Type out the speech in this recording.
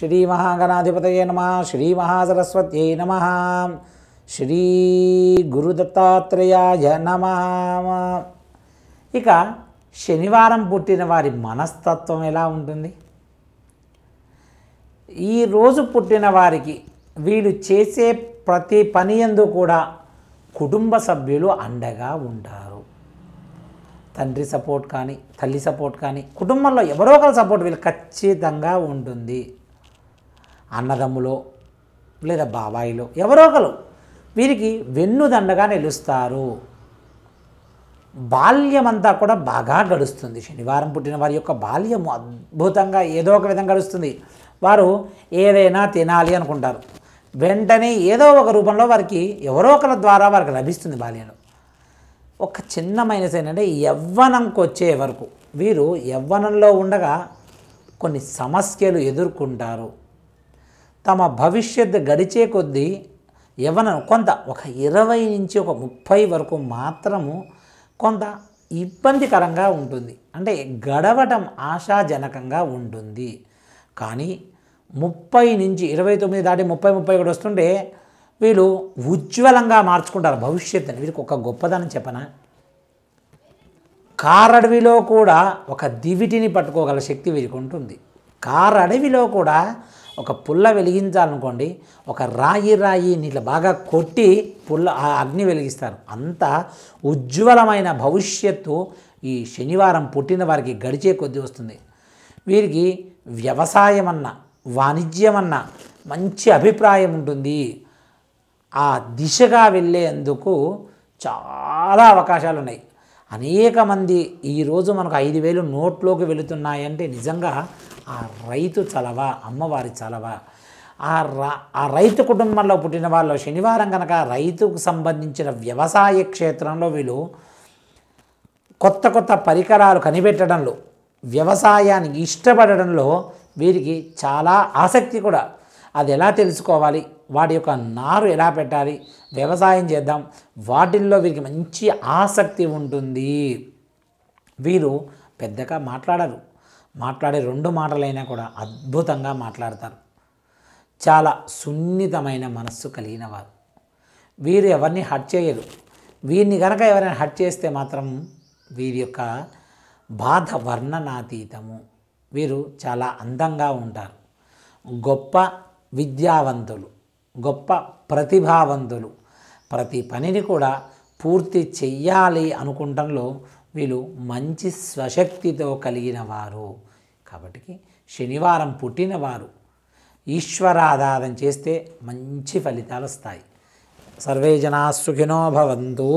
శ్రీమహాగణాధిపతయే నమ శ్రీమహాసరస్వత్యై నమ శ్రీ గురుదత్తాత్రేయాయ నమ ఇక శనివారం పుట్టిన వారి మనస్తత్వం ఎలా ఉంటుంది ఈరోజు పుట్టిన వారికి వీళ్ళు చేసే ప్రతి పని ఎందు కూడా కుటుంబ సభ్యులు అండగా ఉంటారు తండ్రి సపోర్ట్ కానీ తల్లి సపోర్ట్ కానీ కుటుంబంలో ఎవరో ఒకరి సపోర్ట్ వీళ్ళు ఖచ్చితంగా ఉంటుంది అన్నదమ్ములో లేదా బాబాయిలో ఎవరో ఒకరు వీరికి వెన్నుదండగా నిలుస్తారు బాల్యమంతా కూడా బాగా గడుస్తుంది శనివారం పుట్టిన వారి యొక్క బాల్యము అద్భుతంగా ఏదో ఒక విధంగా గడుస్తుంది వారు ఏదైనా తినాలి అనుకుంటారు వెంటనే ఏదో ఒక రూపంలో వారికి ఎవరో ఒకరి ద్వారా వారికి లభిస్తుంది బాల్యం ఒక చిన్న మైనస్ ఏంటంటే యవ్వనంకి వచ్చే వరకు వీరు యవ్వనంలో ఉండగా కొన్ని సమస్యలు ఎదుర్కొంటారు తమ భవిష్యత్తు గడిచే కొద్దీ యవన కొంత ఒక ఇరవై నుంచి ఒక ముప్పై వరకు మాత్రము కొంత ఇబ్బందికరంగా ఉంటుంది అంటే గడవటం ఆశాజనకంగా ఉంటుంది కానీ ముప్పై నుంచి ఇరవై తొమ్మిది దాటి ముప్పై ముప్పై ఒకటి వస్తుంటే వీళ్ళు ఉజ్వలంగా మార్చుకుంటారు భవిష్యత్తుని వీళ్ళకి ఒక గొప్పదనం చెప్పనా కారడవిలో కూడా ఒక దివిటిని పట్టుకోగల శక్తి వీరికి ఉంటుంది కారు అడవిలో కూడా ఒక పుల్ల వెలిగించాలనుకోండి ఒక రాయి రాయి నీళ్ళ బాగా కొట్టి పుల్ల ఆ అగ్ని వెలిగిస్తారు అంత ఉజ్వలమైన భవిష్యత్తు ఈ శనివారం పుట్టిన వారికి గడిచే కొద్ది వస్తుంది వీరికి వ్యవసాయం అన్న వాణిజ్యం అన్న మంచి అభిప్రాయం ఉంటుంది ఆ దిశగా వెళ్ళేందుకు చాలా అవకాశాలు ఉన్నాయి అనేక మంది ఈరోజు మనకు ఐదు వేలు నోట్లోకి వెళుతున్నాయంటే నిజంగా ఆ రైతు చలవ అమ్మవారి చలవ ఆ ఆ రైతు కుటుంబంలో పుట్టిన వాళ్ళు శనివారం కనుక రైతుకు సంబంధించిన వ్యవసాయ క్షేత్రంలో వీళ్ళు కొత్త కొత్త పరికరాలు కనిపెట్టడంలో వ్యవసాయానికి ఇష్టపడడంలో వీరికి చాలా ఆసక్తి కూడా అది ఎలా తెలుసుకోవాలి వాటి యొక్క నారు ఎలా పెట్టాలి వ్యవసాయం చేద్దాం వాటిల్లో వీరికి మంచి ఆసక్తి ఉంటుంది వీరు పెద్దగా మాట్లాడరు మాట్లాడే రెండు మాటలైనా కూడా అద్భుతంగా మాట్లాడతారు చాలా సున్నితమైన మనస్సు కలిగిన వారు వీరు ఎవరిని హట్ చేయరు వీరిని కనుక ఎవరైనా హట్ చేస్తే మాత్రం వీరి యొక్క బాధ వర్ణనాతీతము వీరు చాలా అందంగా ఉంటారు గొప్ప విద్యావంతులు గొప్ప ప్రతిభావంతులు ప్రతి పనిని కూడా పూర్తి చెయ్యాలి అనుకుంటంలో వీళ్ళు మంచి స్వశక్తితో కలిగిన వారు కాబట్టి శనివారం పుట్టినవారు ఈశ్వరాధారం చేస్తే మంచి ఫలితాలు వస్తాయి సర్వే జనా సుఖినో భవంతు